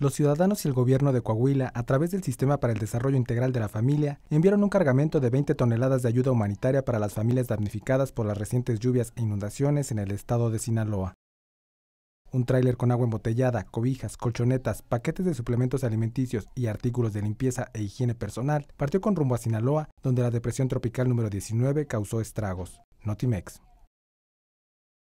los ciudadanos y el gobierno de Coahuila, a través del Sistema para el Desarrollo Integral de la Familia, enviaron un cargamento de 20 toneladas de ayuda humanitaria para las familias damnificadas por las recientes lluvias e inundaciones en el estado de Sinaloa. Un tráiler con agua embotellada, cobijas, colchonetas, paquetes de suplementos alimenticios y artículos de limpieza e higiene personal partió con rumbo a Sinaloa, donde la depresión tropical número 19 causó estragos. Notimex.